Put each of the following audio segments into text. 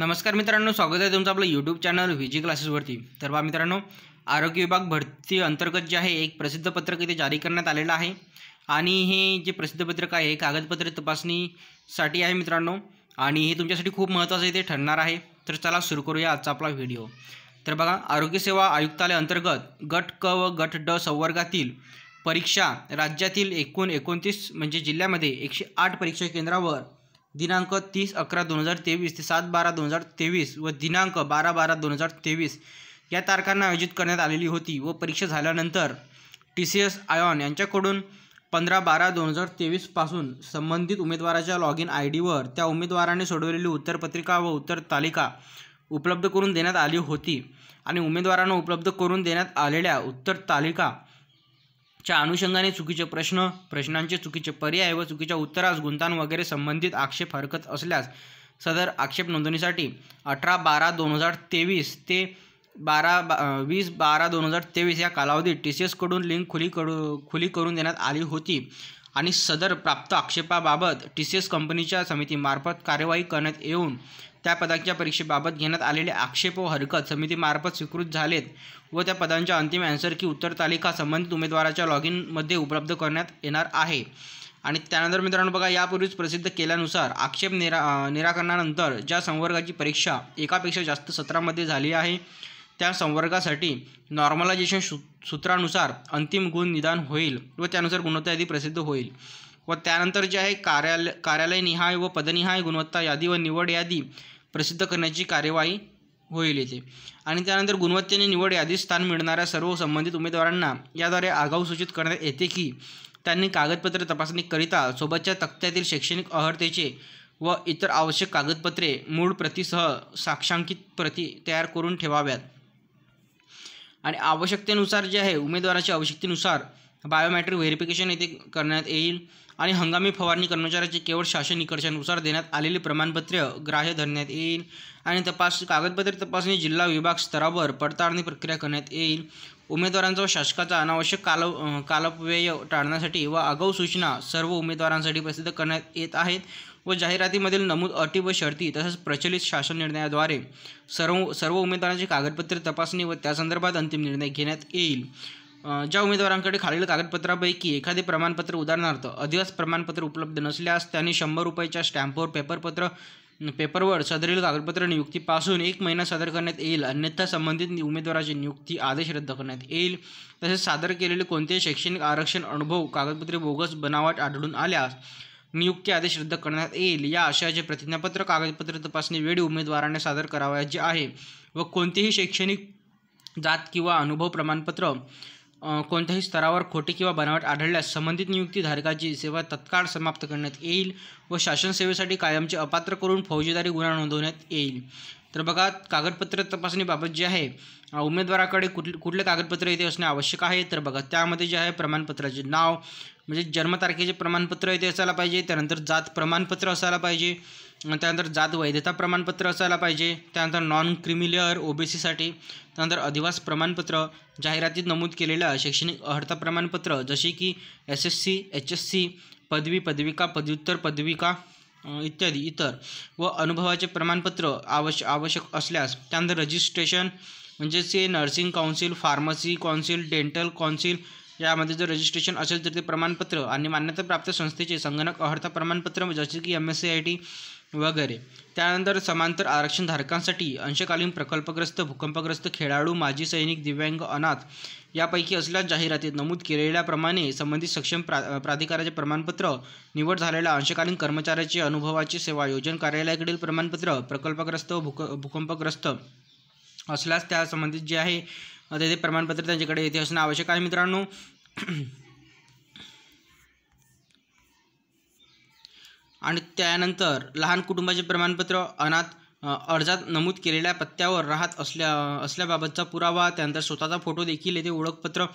नमस्कार मित्रांनो स्वागत आहे तुमचं आपलं यूट्यूब चॅनल व्ही जी क्लासेसवरती तर बा मित्रांनो आरोग्य विभाग भरती अंतर्गत जे आहे एक प्रसिद्ध पत्रक इथे जारी करण्यात आलेलं आहे आणि हे जे प्रसिद्ध पत्रक आहे कागदपत्र तपासणीसाठी आहे मित्रांनो आणि हे तुमच्यासाठी खूप महत्त्वाचं इथे ठरणार आहे तर चला सुरू करूया आजचा आपला व्हिडिओ तर बघा आरोग्यसेवा आयुक्तालय अंतर्गत गट क व गट ड संवर्गातील परीक्षा राज्यातील एकूण एकोणतीस म्हणजे जिल्ह्यामध्ये एकशे आठ परीक्षा केंद्रावर दिनांक तीस अकरा दोन हजार तेवीस ते सात बारा दोन हजार तेवीस व दिनांक बारा बारा दोन हजार तेवीस या तारखांना आयोजित करण्यात आलेली होती व परीक्षा झाल्यानंतर टी सी एस आयॉन यांच्याकडून पंधरा बारा दोन हजार तेवीसपासून संबंधित उमेदवाराच्या लॉग इन आय डीवर त्या उमेदवाराने सोडवलेली उत्तरपत्रिका व उत्तर तालिका उपलब्ध करून देण्यात आली होती आणि उमेदवारांना उपलब्ध करून देण्यात आलेल्या उत्तर तालिका च्या अनुषंगाने चुकीचे प्रश्न प्रश्नांचे चुकीचे पर्याय व चुकीच्या उत्तरास गुंतान वगैरे संबंधित आक्षेप हरकत असल्यास सदर आक्षेप नोंदणीसाठी अठरा बारा दोन हजार तेवीस ते बारा बा वीस बारा दोन हजार तेवीस या कालावधीत टी सी एसकडून लिंक खुली करू खुली करून देण्यात आली होती आणि सदर प्राप्त आक्षेपाबाबत टी सी एस कंपनीच्या समितीमार्फत कार्यवाही करण्यात येऊन त्या पदांच्या परीक्षेबाबत घेण्यात आलेले आक्षेप व हरकत समितीमार्फत स्वीकृत झालेत व त्या पदांच्या अंतिम अँसर की उत्तर तालिका संबंधित उमेदवाराच्या लॉग इनमध्ये उपलब्ध करण्यात येणार आहे आणि त्यानंतर मित्रांनो बघा यापूर्वीच प्रसिद्ध केल्यानुसार आक्षेप निरा निराकरणानंतर ज्या संवर्गाची परीक्षा एकापेक्षा जास्त सत्रामध्ये झाली आहे त्या संवर्गासाठी नॉर्मलायझेशन सू सूत्रानुसार अंतिम गुण निदान होईल व त्यानुसार गुणवत्ता यादी प्रसिद्ध होईल व त्यानंतर जे आहे कार्यालय निहाय व पदनिहाय गुणवत्ता यादी व निवड यादी प्रसिद्ध करण्याची कार्यवाही होईल येते आणि त्यानंतर गुणवत्तेने निवड यादीत स्थान मिळणाऱ्या सर्व संबंधित उमेदवारांना याद्वारे आगाऊ सूचित करण्यात येते की त्यांनी कागदपत्रे तपासणीकरिता सोबतच्या तक्त्यातील शैक्षणिक अर्हतेचे व इतर आवश्यक कागदपत्रे मूळ प्रतीसह साक्षांकित प्रती तयार करून ठेवाव्यात आणि आवश्यकतेनुसार जे आहे उमेदवाराच्या आवश्यकतेनुसार बायोमॅट्रिक व्हेरिफिकेशन येथे करण्यात येईल आणि हंगामी फवारणी कर्मचाऱ्याचे केवळ शासन निकषानुसार देण्यात आलेले प्रमाणपत्र ग्राह्य धरण्यात येईल आणि तपास कागदपत्र तपासणी जिल्हा विभाग स्तरावर पडताळणी प्रक्रिया करण्यात येईल उमेदवारांचा व शासकाचा अनावश्यक काल कालव्यय टाळण्यासाठी व आगाऊ सूचना सर्व उमेदवारांसाठी प्रसिद्ध करण्यात येत आहेत व जाहिरातीमधील नमूद अटी व शर्ती तसंच प्रचलित शासन निर्णयाद्वारे सर्व सर्व उमेदवारांची कागदपत्रे तपासणी व त्यासंदर्भात अंतिम निर्णय घेण्यात येईल ज्या उमेदवारांकडे खालील कागदपत्रापैकी एखादे प्रमाणपत्र उदाहरणार्थ अधिवास प्रमाणपत्र उपलब्ध नसल्यास त्यांनी शंभर रुपयाच्या स्टॅम्पवर पेपरपत्र पेपरवर सदरील कागदपत्र नियुक्तीपासून एक महिना सादर करण्यात येईल अन्यथा संबंधित उमेदवाराची नियुक्ती आदेश रद्द करण्यात येईल तसेच सादर केलेले कोणतेही शैक्षणिक आरक्षण अनुभव कागदपत्रे बोगस बनावट आढळून आल्यास नियुक्ती आदेश रद्द करण्यात येईल या आशयाचे प्रतिज्ञापत्र कागदपत्र तपासणी वेळी उमेदवाराने सादर करावयाचे आहे व कोणतेही शैक्षणिक जात किंवा अनुभव प्रमाणपत्र कोणत्याही स्तरावर खोटे किंवा बनावट आढळल्यास संबंधित नियुक्तीधारकाची सेवा तत्काळ समाप्त करण्यात येईल व शासन सेवेसाठी कायमचे अपात्र करून फौजदारी गुन्हा नोंदवण्यात येईल तर बघा कागदपत्र तपासणीबाबत जे आहे उमेदवाराकडे कुठ कुठले कागदपत्र इथे असणे आवश्यक आहे तर बघा त्यामध्ये जे आहे प्रमाणपत्राचे नाव म्हणजे जन्मतारखेचे प्रमाणपत्र इथे असायला पाहिजे त्यानंतर जात प्रमाणपत्र असायला पाहिजे त्यानंतर जात वैधता प्रमाणपत्र असायला पाहिजे त्यानंतर नॉन क्रिमिलियर ओबीसीसाठी त्यानंतर अधिवास प्रमाणपत्र जाहिरातीत नमूद केलेलं शैक्षणिक अर्हता प्रमाणपत्र जसे की S S C H S C पदवी पदविका पदव्युत्तर पदविका इत्यादी इतर व अनुभवाचे प्रमाणपत्र आवश आवश्यक असल्यास त्यानंतर रजिस्ट्रेशन म्हणजे ते nursing council pharmacy council dental council यामध्ये जर रजिस्ट्रेशन असेल तर ते प्रमाणपत्र आणि मान्यताप्राप्त संस्थेचे संगणक अर्हता प्रमाणपत्र जसे की M S C I T वगैरे त्यानंतर समांतर आरक्षणधारकांसाठी अंशकालीन प्रकल्पग्रस्त भूकंपग्रस्त खेळाडू माजी सैनिक दिव्यांग अनाथ यापैकी असल्यास जाहिरातीत नमूद केलेल्याप्रमाणे संबंधित सक्षम प्रा प्राधिकाराचे प्रमाणपत्र निवड झालेल्या अंशकालीन कर्मचाऱ्याचे अनुभवाची सेवा योजन कार्यालयाकडील प्रमाणपत्र प्रकल्पग्रस्त भूक भूकंपग्रस्त असल्यास त्यासंबंधित जे आहे ते प्रमाणपत्र त्यांच्याकडे येथे असणं आवश्यक आहे मित्रांनो आणि त्यानंतर लहान कुटुंबाचे प्रमाणपत्र अनाथ अर्जात नमूद केलेल्या पत्त्यावर राहत असल्या असल्याबाबतचा पुरावा त्यानंतर स्वतःचा फोटो देखील येथे ओळखपत्र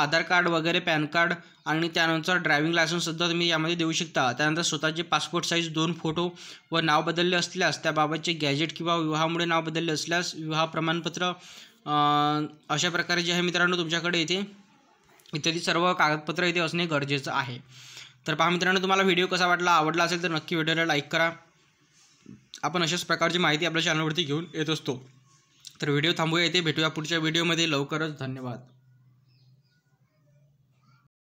आधार कार्ड वगैरे पॅन कार्ड आणि त्यानंतर ड्रायव्हिंग लायसन्ससुद्धा तुम्ही यामध्ये देऊ शकता त्यानंतर स्वतःचे पासपोर्ट साईज दोन फोटो व नाव बदलले असल्यास त्याबाबतचे गॅजेट किंवा विवाहामुळे नाव बदलले असल्यास विवाह प्रमाणपत्र अशा प्रकारे जे आहे मित्रांनो तुमच्याकडे येथे इत्यादी सर्व कागदपत्र इथे असणे गरजेचं आहे तर पहा मित्रांनो तुम्हाला व्हिडिओ कसा वाटला आवडला असेल तर नक्की व्हिडिओला लाईक करा आपण अशाच प्रकारची माहिती आपल्या चॅनलवरती घेऊन येत असतो तर व्हिडिओ थांबूया येते भेटूया पुढच्या व्हिडिओमध्ये लवकरच धन्यवाद